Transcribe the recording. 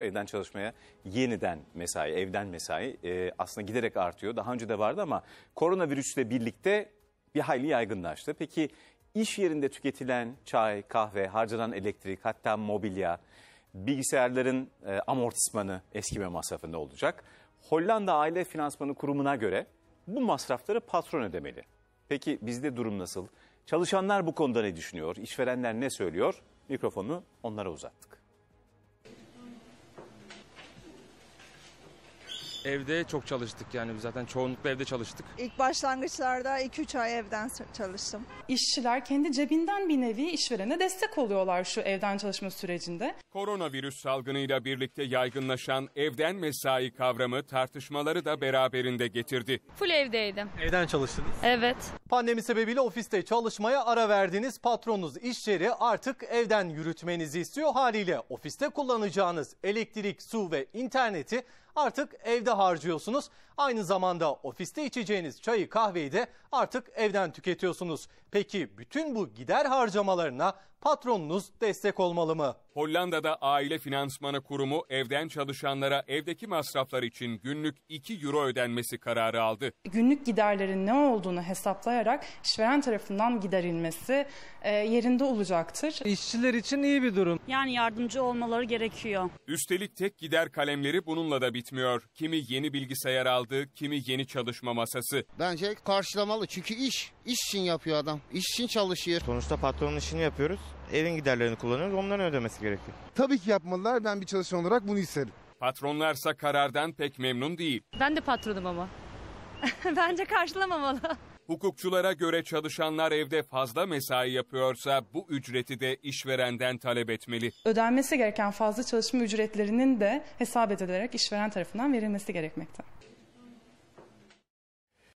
evden çalışmaya yeniden mesai, evden mesai e, aslında giderek artıyor. Daha önce de vardı ama koronavirüsle birlikte bir hayli yaygınlaştı. Peki iş yerinde tüketilen çay, kahve, harcanan elektrik, hatta mobilya, bilgisayarların e, amortismanı eskime masrafı ne olacak. Hollanda Aile Finansmanı Kurumu'na göre bu masrafları patron ödemeli. Peki bizde durum nasıl? Çalışanlar bu konuda ne düşünüyor? İşverenler ne söylüyor? Mikrofonu onlara uzattık. Evde çok çalıştık yani zaten çoğunlukla evde çalıştık. İlk başlangıçlarda 2-3 ay evden çalıştım. İşçiler kendi cebinden bir nevi işverene destek oluyorlar şu evden çalışma sürecinde. Koronavirüs salgınıyla birlikte yaygınlaşan evden mesai kavramı tartışmaları da beraberinde getirdi. Full evdeydim. Evden çalıştınız? Evet. Pandemi sebebiyle ofiste çalışmaya ara verdiğiniz patronunuz işleri artık evden yürütmenizi istiyor haliyle ofiste kullanacağınız elektrik, su ve interneti artık evde harcıyorsunuz. Aynı zamanda ofiste içeceğiniz çayı kahveyi de artık evden tüketiyorsunuz. Peki bütün bu gider harcamalarına patronunuz destek olmalı mı? Hollanda'da Aile Finansmanı Kurumu evden çalışanlara evdeki masraflar için günlük 2 euro ödenmesi kararı aldı. Günlük giderlerin ne olduğunu hesaplayarak işveren tarafından giderilmesi e, yerinde olacaktır. İşçiler için iyi bir durum. Yani yardımcı olmaları gerekiyor. Üstelik tek gider kalemleri bununla da bitmiyor. Kimi yeni bilgisayar aldı, kimi yeni çalışma masası. Bence karşılamalı çünkü iş, iş için yapıyor adam. İş için çalışıyor. Sonuçta patronun işini yapıyoruz evin giderlerini kullanıyoruz. Onların ödemesi gerekiyor. Tabii ki yapmalılar. Ben bir çalışan olarak bunu isterim. Patronlarsa karardan pek memnun değil. Ben de patronum ama. Bence karşılamamalı. Hukukçulara göre çalışanlar evde fazla mesai yapıyorsa bu ücreti de işverenden talep etmeli. Ödenmesi gereken fazla çalışma ücretlerinin de hesap edilerek işveren tarafından verilmesi gerekmekte.